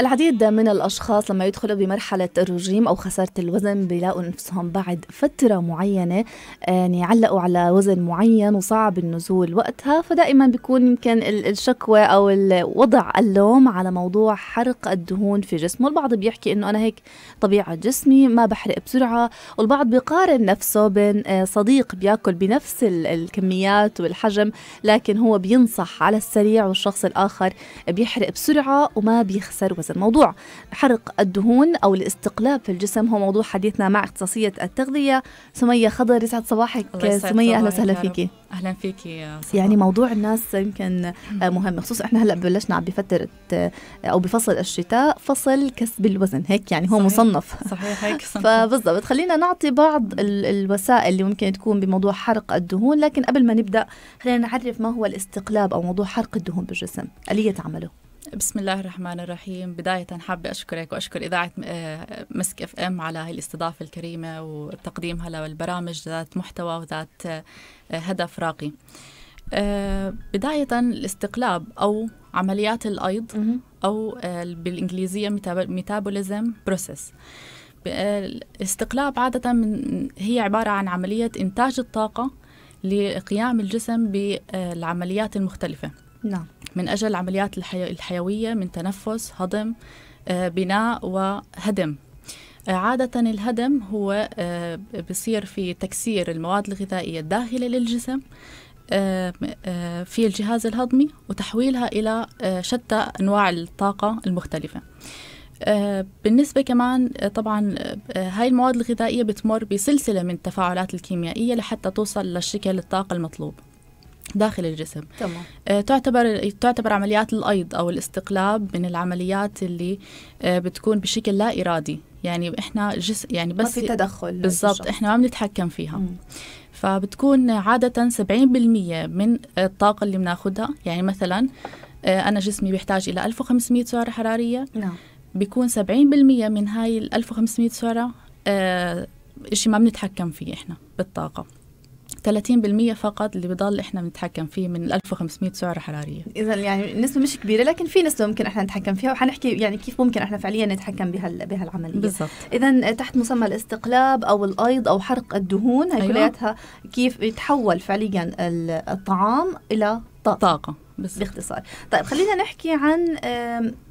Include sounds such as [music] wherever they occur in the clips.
العديد من الأشخاص لما يدخلوا بمرحلة الرجيم أو خسارة الوزن بيلاقوا نفسهم بعد فترة معينة آه، يعني علقوا على وزن معين وصعب النزول وقتها فدائما بيكون يمكن الشكوى أو وضع اللوم على موضوع حرق الدهون في جسمه البعض بيحكي أنه أنا هيك طبيعة جسمي ما بحرق بسرعة والبعض بيقارن نفسه بين آه، صديق بياكل بنفس الكميات والحجم لكن هو بينصح على السريع والشخص الآخر بيحرق بسرعة وما بيخسر وزن الجسم موضوع حرق الدهون أو الاستقلاب في الجسم هو موضوع حديثنا مع اختصاصية التغذية سمية خضر يسعد صباحك سمية أهلا وسهلا فيكي اهلا فيك يا صباح. يعني موضوع الناس يمكن آه، مهم خصوصا احنا هلا بلشنا بفتره آه، او بفصل الشتاء فصل كسب الوزن هيك يعني هو صحيح. مصنف صحيح هيك [laughs] فبالضبط خلينا نعطي بعض الوسائل اللي ممكن تكون بموضوع حرق الدهون لكن قبل ما نبدا خلينا نعرف ما هو الاستقلاب او موضوع حرق الدهون بالجسم اليه عمله بسم الله الرحمن الرحيم بداية حابة أشكرك وأشكر إذاعة آه، مسك اف ام على هاي الاستضافة الكريمة وتقديمها للبرامج ذات محتوى وذات آه، هدف راقي آه، بداية الاستقلاب أو عمليات الأيض أو بالإنجليزية ميتابوليزم بروسيس الاستقلاب عادة من هي عبارة عن عملية إنتاج الطاقة لقيام الجسم بالعمليات المختلفة نعم من أجل العمليات الحيوية من تنفس هضم آه، بناء وهدم آه، عادة الهدم هو آه، بصير في تكسير المواد الغذائية الداخلة للجسم في الجهاز الهضمي وتحويلها إلى شتى أنواع الطاقة المختلفة بالنسبة كمان طبعا هاي المواد الغذائية بتمر بسلسلة من التفاعلات الكيميائية لحتى توصل للشكل الطاقة المطلوب داخل الجسم تمام. آه، تعتبر تعتبر عمليات الايض او الاستقلاب من العمليات اللي آه، بتكون بشكل لا ارادي يعني احنا جس يعني بس ما في تدخل بالضبط احنا ما بنتحكم فيها مم. فبتكون عادة 70% من الطاقة اللي بناخذها يعني مثلا آه، أنا جسمي بيحتاج إلى 1500 سعرة حرارية نعم بيكون 70% من هاي ال 1500 سعرة شيء ما بنتحكم فيه إحنا بالطاقة 30% فقط اللي بضل احنا بنتحكم فيه من 1500 سعره حراريه اذا يعني النسبه مش كبيره لكن في نسبه ممكن احنا نتحكم فيها وحنحكي يعني كيف ممكن احنا فعليا نتحكم بهال بهالعمليه بالضبط اذا تحت مسمى الاستقلاب او الايض او حرق الدهون هي أيوة. كلياتها كيف يتحول فعليا الطعام الى طاقه, طاقة. بس. باختصار طيب خلينا نحكي عن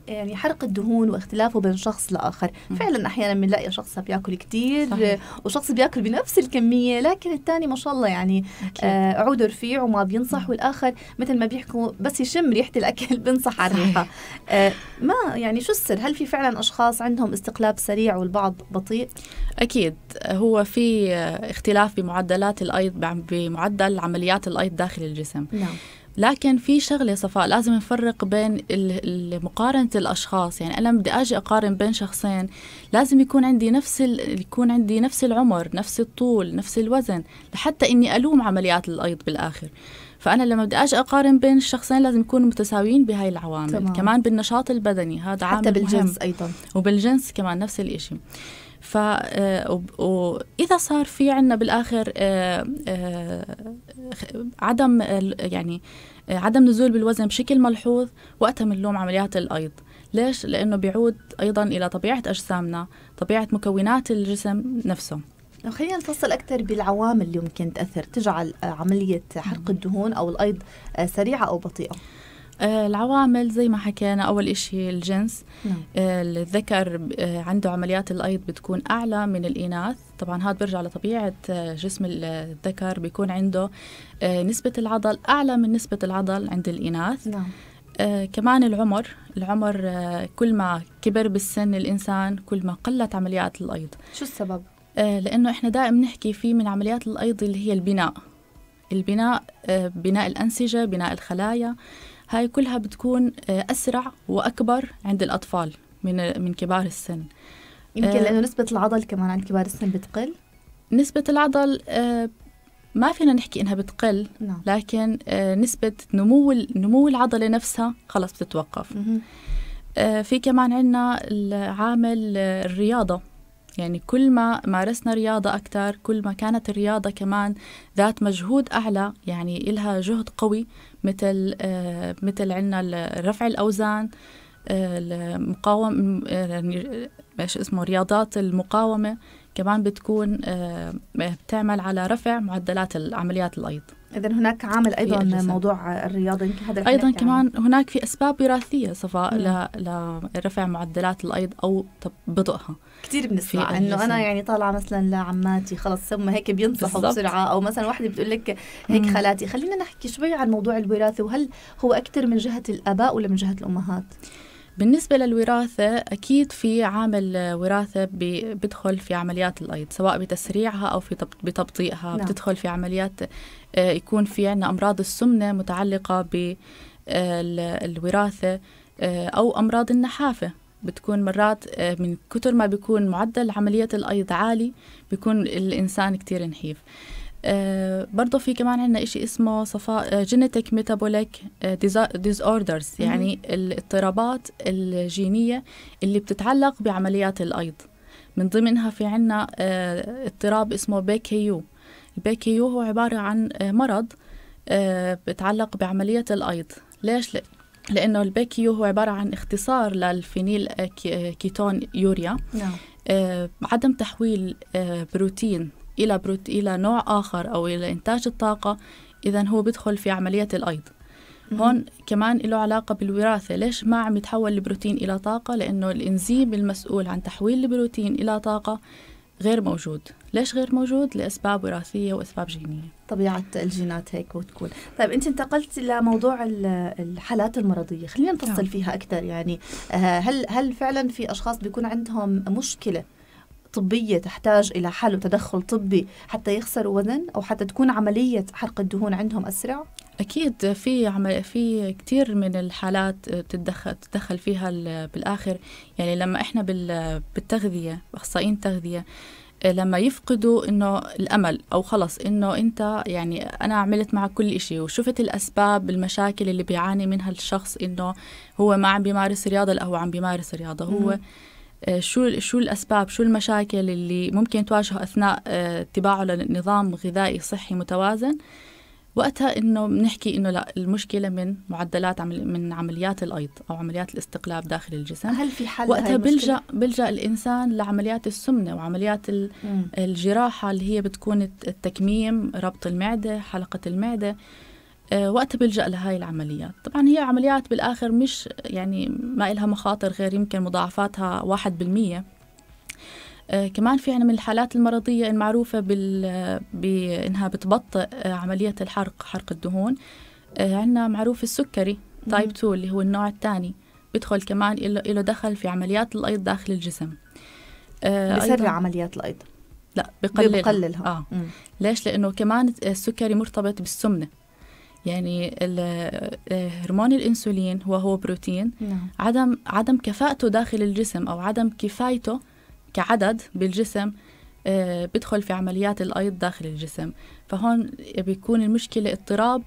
يعني حرق الدهون واختلافه بين شخص لاخر م. فعلا احيانا بنلاقي شخص بياكل كثير وشخص بياكل بنفس الكميه لكن الثاني ما شاء الله يعني آه عوده رفيع وما بينصح م. والاخر مثل ما بيحكوا بس يشم ريحه الاكل [laughs] بنصح على الريحه آه ما يعني شو السر هل في فعلا اشخاص عندهم استقلاب سريع والبعض بطيء اكيد هو في آه، اختلاف بمعدلات الايض بمعدل عمليات الايض داخل الجسم نعم. لكن في شغله صفاء لازم نفرق بين مقارنه الاشخاص يعني انا بدي اجي اقارن بين شخصين لازم يكون عندي نفس ال... يكون عندي نفس العمر نفس الطول نفس الوزن لحتى اني الوم عمليات الايض بالاخر فانا لما بدي اجي اقارن بين الشخصين لازم يكونوا متساويين بهاي العوامل تمام. كمان بالنشاط البدني هذا عامل حتى بالجنس مهم. ايضا وبالجنس كمان نفس الشيء ف آه، واذا صار في عندنا بالاخر آه، آه، عدم يعني عدم نزول بالوزن بشكل ملحوظ وقتها بنلوم عمليات الايض ليش لانه بيعود ايضا الى طبيعه اجسامنا طبيعه مكونات الجسم نفسه لو نعم، خلينا نفصل أكثر بالعوامل اللي ممكن تأثر تجعل عملية حرق نعم. الدهون أو الأيض سريعة أو بطيئة آه، العوامل زي ما حكينا أول شيء الجنس نعم. آه، الذكر آه، عنده عمليات الأيض بتكون أعلى من الإناث طبعا هذا بيرجع لطبيعة جسم الذكر بيكون عنده نسبة العضل أعلى من نسبة العضل عند الإناث نعم. آه كمان العمر العمر آه كل ما كبر بالسن الإنسان كل ما قلت عمليات الأيض شو السبب؟ آه لأنه إحنا دائما نحكي في من عمليات الأيض اللي هي البناء البناء آه بناء الأنسجة بناء الخلايا هاي كلها بتكون آه، أسرع وأكبر عند الأطفال من من كبار السن يمكن آه، لأنه نسبة العضل كمان عند كبار السن بتقل نسبة العضل آه، ما فينا نحكي انها بتقل نعم. لكن نسبة نمو نمو العضلة نفسها خلص بتتوقف في كمان عندنا عامل الرياضة يعني كل ما مارسنا رياضة أكثر كل ما كانت الرياضة كمان ذات مجهود أعلى يعني إلها جهد قوي مثل آه، مثل عندنا رفع الاوزان آه، المقاومة يعني آه، شو اسمه رياضات المقاومة كمان بتكون بتعمل على رفع معدلات عمليات الأيض إذا هناك عامل أيضا موضوع الرياضة يمكن هذا أيضا كمان هناك في أسباب وراثية صفاء لرفع معدلات الأيض أو بطئها كثير بنسمع إنه أنا يعني طالعة مثلا لعماتي خلص هم هيك بينصحوا بسرعة أو مثلا واحدة بتقول لك هيك خالاتي خلينا نحكي شوي عن موضوع الوراثة وهل هو أكثر من جهة الآباء ولا من جهة الأمهات؟ بالنسبة للوراثة أكيد في عامل وراثة بدخل في عمليات الأيض سواء بتسريعها أو في بتبطيئها نعم. بتدخل في عمليات آه، يكون في عندنا أمراض السمنة متعلقة بالوراثة آه، آه، أو أمراض النحافة بتكون مرات من كتر ما بيكون معدل عملية الأيض عالي بيكون الإنسان كتير نحيف آه برضه في كمان عندنا شيء اسمه صفاء جينيتك ميتابوليك ديز اوردرز يعني الاضطرابات الجينيه اللي بتتعلق بعمليات الايض من ضمنها في عندنا آه اضطراب اسمه بي كي يو البي كي يو هو عباره عن آه مرض آه، بتعلق بعمليه الايض ليش لا لانه البي كي يو هو عباره عن اختصار للفينيل آه، آه، كيتون يوريا نعم. عدم تحويل بروتين إلى بروت... إلى نوع آخر أو إلى إنتاج الطاقة إذا هو بيدخل في عملية الأيض هون كمان له علاقة بالوراثة ليش ما عم يتحول البروتين إلى طاقة لأنه الإنزيم المسؤول عن تحويل البروتين إلى طاقة غير موجود ليش غير موجود لأسباب وراثية وأسباب جينية طبيعة الجينات هيك وتكون طيب أنت انتقلت لموضوع الحالات المرضية خلينا نفصل نعم. فيها أكثر يعني آه، هل هل فعلا في أشخاص بيكون عندهم مشكلة طبية تحتاج إلى حل وتدخل طبي حتى يخسروا وزن أو حتى تكون عملية حرق الدهون عندهم أسرع؟ أكيد في عمل في كثير من الحالات بتتدخل تدخل فيها بالآخر يعني لما إحنا بالتغذية أخصائيين تغذية آه، لما يفقدوا انه الامل او خلص انه انت يعني انا عملت معك كل إشي وشفت الاسباب المشاكل اللي بيعاني منها الشخص انه هو ما عم بيمارس رياضه لا هو عم بيمارس رياضه هو آه، شو شو الاسباب شو المشاكل اللي ممكن تواجهه اثناء اتباعه آه، لنظام غذائي صحي متوازن وقتها انه بنحكي انه لا المشكله من معدلات عمل من عمليات الايض او عمليات الاستقلاب داخل الجسم هل في حل وقتها بلجا بلجا الانسان لعمليات السمنه وعمليات الجراحه اللي هي بتكون التكميم ربط المعده حلقه المعده آه، وقت بلجأ لهي العمليات طبعا هي عمليات بالآخر مش يعني ما إلها مخاطر غير يمكن مضاعفاتها واحد بالمية آه، كمان في عنا من الحالات المرضية المعروفة بال... آه، بأنها بتبطئ عملية الحرق حرق الدهون عنا معروف السكري تايب 2 اللي هو النوع الثاني بدخل كمان له دخل في عمليات الأيض داخل الجسم بسرع عمليات الأيض لا بقللها, بقللها. آه. مم. ليش لأنه كمان السكري مرتبط بالسمنة يعني هرمون الانسولين وهو بروتين نعم. عدم عدم كفاءته داخل الجسم او عدم كفايته كعدد بالجسم آه، بدخل في عمليات الايض داخل الجسم فهون بيكون المشكله اضطراب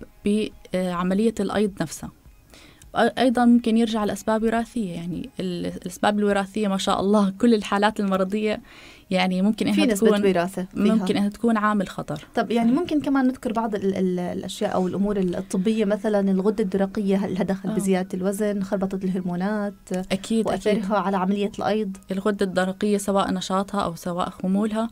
بعمليه الايض نفسها ايضا ممكن يرجع لاسباب وراثيه يعني الاسباب الوراثيه ما شاء الله [laughs] كل الحالات المرضيه يعني ممكن انها في نسبة تكون وراثة فيها. ممكن انها تكون عامل خطر طب يعني ممكن كمان نذكر بعض الـ الـ الاشياء او الامور الطبية مثلا الغدة الدرقية هل لها دخل آه. بزيادة الوزن خربطة الهرمونات اكيد واثرها أكيد. على عملية الايض الغدة الدرقية سواء نشاطها او سواء خمولها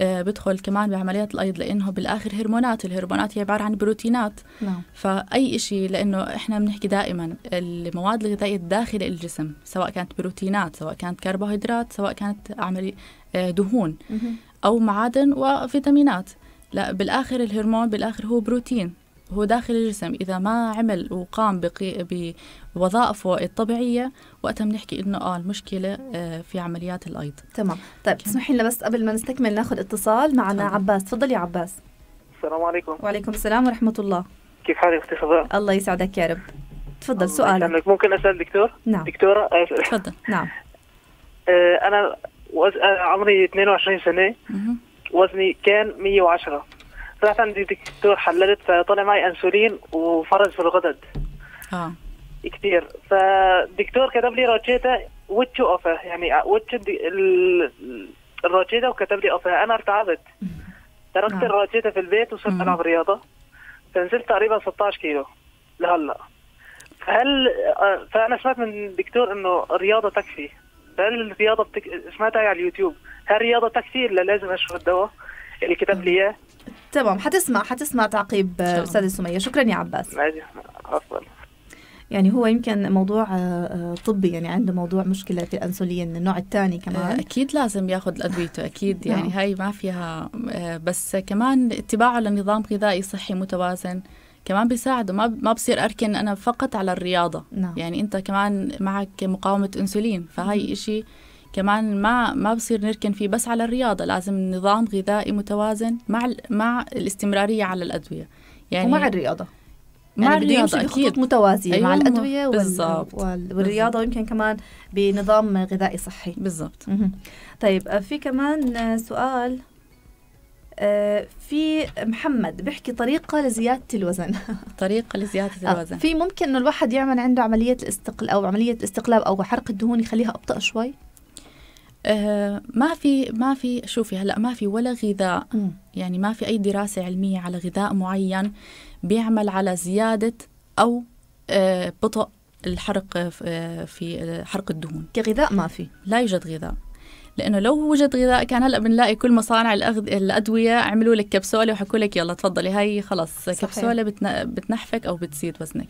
آه، بدخل كمان بعمليات الايض لانه بالاخر هرمونات الهرمونات هي عباره عن بروتينات نعم. فاي شيء لانه احنا بنحكي دائما المواد الغذائيه داخل الجسم سواء كانت بروتينات سواء كانت كربوهيدرات سواء كانت عملي آه، دهون مه. او معادن وفيتامينات لا بالاخر الهرمون بالاخر هو بروتين هو داخل الجسم إذا ما عمل وقام بقي بوظائفه الطبيعية وقتها بنحكي إنه آه المشكلة آه في عمليات الأيض تمام طيب تسمحي لنا بس قبل ما نستكمل ناخذ اتصال معنا طبعا. عباس تفضل يا عباس السلام عليكم وعليكم السلام ورحمة الله كيف حالك أختي فضاء؟ الله يسعدك يا رب تفضل سؤالك ممكن أسأل دكتور؟ نعم دكتورة أسأل. آه، تفضل [laughs] نعم آه أنا وز... آه، عمري 22 سنة مه. وزني كان 110 رحت عند دكتور حللت فطلع معي انسولين وفرز في الغدد اه كثير فالدكتور كتب لي روتشيتا وتش اوفا يعني وتش الروتشيتا وكتب لي اوفا انا ارتعبت تركت آه. الروتشيتا في البيت وصرت العب رياضه فنزلت تقريبا 16 كيلو لهلا هل آه، فانا سمعت من الدكتور انه الرياضه تكفي هل الرياضه بتك... سمعتها على اليوتيوب هل الرياضه تكفي ولا لازم اشرب الدواء اللي كتب لي اياه تمام حتسمع حتسمع تعقيب استاذه سميه شكرا يا عباس عفوا يعني هو يمكن موضوع آه، آه، طبي يعني عنده موضوع مشكله في الانسولين النوع الثاني كمان آه، اكيد لازم ياخذ ادويته اكيد نعم. يعني هاي ما فيها بس كمان اتباعه لنظام غذائي صحي متوازن كمان بيساعده ما ما بصير اركن انا فقط على الرياضه نعم. يعني انت كمان معك مقاومه انسولين فهي شيء كمان ما ما بصير نركن فيه بس على الرياضه لازم نظام غذائي متوازن مع مع الاستمراريه على الادويه يعني ومع الرياضه يعني مع يعني الرياضه اكيد متوازيه أيوة مع الادويه بالزبط. والرياضه ويمكن كمان بنظام غذائي صحي بالضبط طيب آه، في كمان آه، سؤال آه، في محمد بيحكي طريقه لزياده الوزن [laughs] طريقه لزياده الوزن في ممكن انه الواحد يعمل عنده عمليه الاستقلاب او عمليه استقلاب او حرق الدهون يخليها ابطا شوي آه ما في ما في شوفي هلا ما في ولا غذاء يعني ما في اي دراسه علميه على غذاء معين بيعمل على زياده او آه بطء الحرق آه، في حرق الدهون كغذاء ما في لا يوجد غذاء لانه لو وجد غذاء كان هلا بنلاقي كل مصانع الأغذ... الادويه عملوا لك كبسوله وحكوا لك يلا تفضلي هاي خلص صحيح. كبسوله بتن... بتنحفك او بتزيد وزنك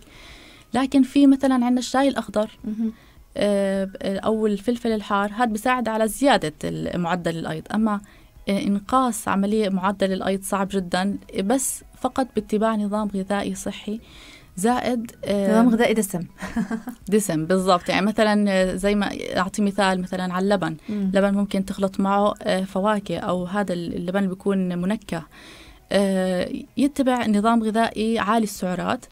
لكن في مثلا عندنا الشاي الاخضر م-م. او الفلفل الحار هذا بيساعد على زياده معدل الايض اما انقاص عمليه معدل الايض صعب جدا بس فقط باتباع نظام غذائي صحي زائد نظام آه، غذائي دسم [laughs] دسم بالضبط يعني مثلا آه، زي ما اعطي مثال مثلا على اللبن مم. لبن ممكن تخلط معه آه، فواكه او هذا اللبن اللي بيكون منكه يتبع نظام غذائي عالي السعرات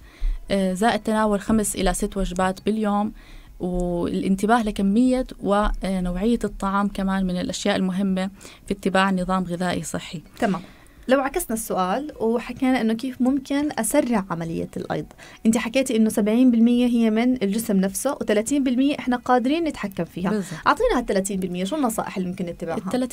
زائد تناول خمس الى ست وجبات باليوم والانتباه لكمية ونوعية الطعام كمان من الأشياء المهمة في اتباع نظام غذائي صحي تمام لو عكسنا السؤال وحكينا انه كيف ممكن اسرع عمليه الايض انت حكيتي انه 70% هي من الجسم نفسه و30% احنا قادرين نتحكم فيها اعطينا هال 30% شو النصائح اللي ممكن نتبعها ال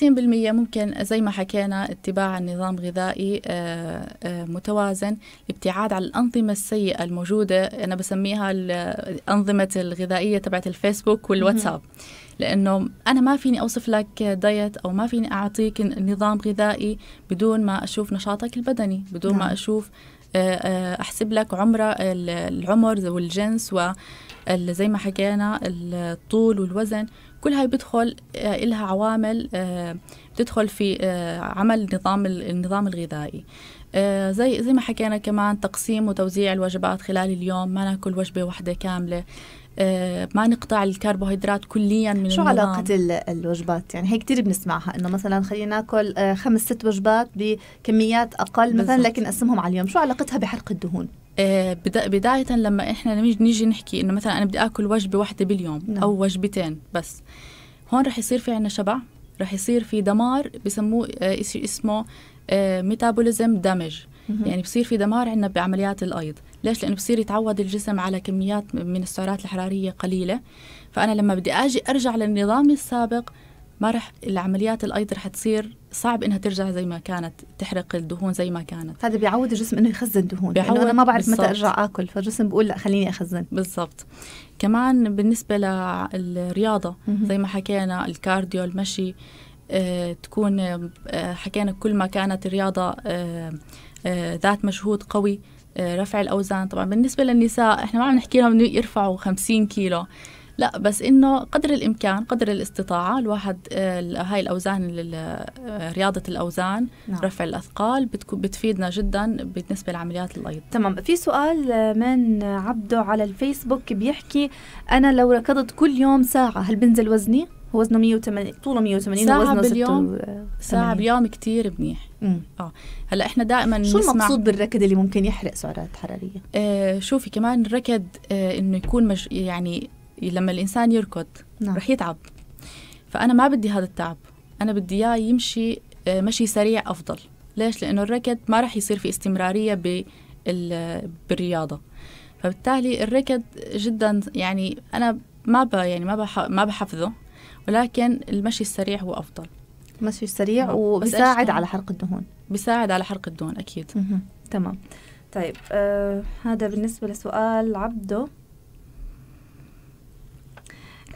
30% ممكن زي ما حكينا اتباع نظام غذائي آه، آه، متوازن الابتعاد عن الانظمه السيئه الموجوده انا بسميها الانظمه الغذائيه تبعت الفيسبوك والواتساب لانه انا ما فيني اوصف لك دايت او ما فيني اعطيك نظام غذائي بدون ما اشوف نشاطك البدني بدون نعم. ما اشوف آه، آه، احسب لك عمر العمر والجنس و زي ما حكينا الطول والوزن كل هاي بدخل آه، لها عوامل بتدخل في عمل نظام النظام الغذائي زي زي ما حكينا كمان تقسيم وتوزيع الوجبات خلال اليوم ما ناكل وجبه واحده كامله آه، ما نقطع الكربوهيدرات كليا من شو النظام. علاقة الوجبات يعني هي كثير بنسمعها انه مثلا خلينا ناكل آه، خمس ست وجبات بكميات اقل بالزبط. مثلا لكن نقسمهم على اليوم شو علاقتها بحرق الدهون آه، بداية لما احنا نيجي نحكي انه مثلا انا بدي اكل وجبة واحدة باليوم نعم. او وجبتين بس هون رح يصير في عنا شبع رح يصير في دمار بسموه اسمه ميتابوليزم دامج يعني بصير في دمار عندنا بعمليات الايض ليش لانه بصير يتعود الجسم على كميات من السعرات الحراريه قليله فانا لما بدي اجي ارجع للنظام السابق ما رح العمليات الايض رح تصير صعب انها ترجع زي ما كانت تحرق الدهون زي ما كانت هذا بيعود الجسم انه يخزن دهون بيعود انا ما بعرف متى ارجع اكل فالجسم بقول لا خليني اخزن بالضبط كمان بالنسبه للرياضه زي ما حكينا الكارديو المشي آه، تكون آه، حكينا كل ما كانت الرياضة آه، ذات مجهود قوي رفع الأوزان طبعا بالنسبة للنساء احنا ما عم نحكي لهم انه يرفعوا 50 كيلو لا بس انه قدر الامكان قدر الاستطاعه الواحد هاي الاوزان رياضه الاوزان نعم. رفع الاثقال بتفيدنا جدا بالنسبه لعمليات الايض تمام في سؤال من عبده على الفيسبوك بيحكي انا لو ركضت كل يوم ساعه هل بنزل وزني وزنه 180 طوله 180 ساعة باليوم ساعة باليوم كتير منيح اه هلا احنا دائما شو المقصود بالركض اللي ممكن يحرق سعرات حرارية؟ آه شوفي كمان الركض آه انه يكون مش يعني لما الانسان يركض نعم. رح يتعب فانا ما بدي هذا التعب انا بدي اياه يمشي آه مشي سريع افضل ليش لانه الركض ما رح يصير في استمرارية بالرياضة فبالتالي الركض جدا يعني انا ما يعني ما ما بحفظه ولكن المشي السريع هو أفضل المشي السريع وبيساعد على حرق الدهون بيساعد على حرق الدهون أكيد تمام طيب آه هذا بالنسبة لسؤال عبده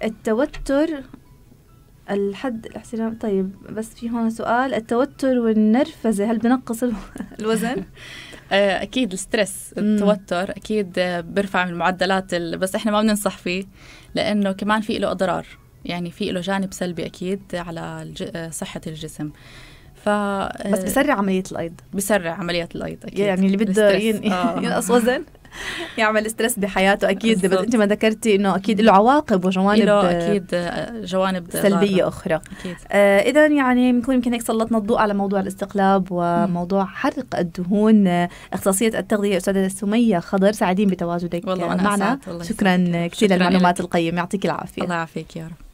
التوتر الحد الاحترام طيب بس في هون سؤال التوتر والنرفزة هل بنقص [laughs] الوزن؟ [laughs] آه، اكيد الستريس التوتر اكيد آه، بيرفع من معدلات بس احنا ما بننصح فيه لانه كمان في له اضرار يعني في له جانب سلبي اكيد على صحه الجسم ف بس آه، بسرع عمليه الايض بسرع عمليه الايض اكيد يعني اللي بده ين... آه. [laughs] ينقص وزن يعمل ستريس بحياته اكيد بس انت ما ذكرتي انه اكيد له عواقب وجوانب له اكيد آه، جوانب سلبيه ضارة. اخرى اكيد آه اذا يعني بنكون يمكن هيك سلطنا الضوء على موضوع الاستقلاب وموضوع حرق الدهون آه، اختصاصيه التغذيه استاذه سميه خضر سعيدين بتواجدك والله معنا والله شكرا كثير للمعلومات القيمه يعطيك العافيه الله يعافيك يا رب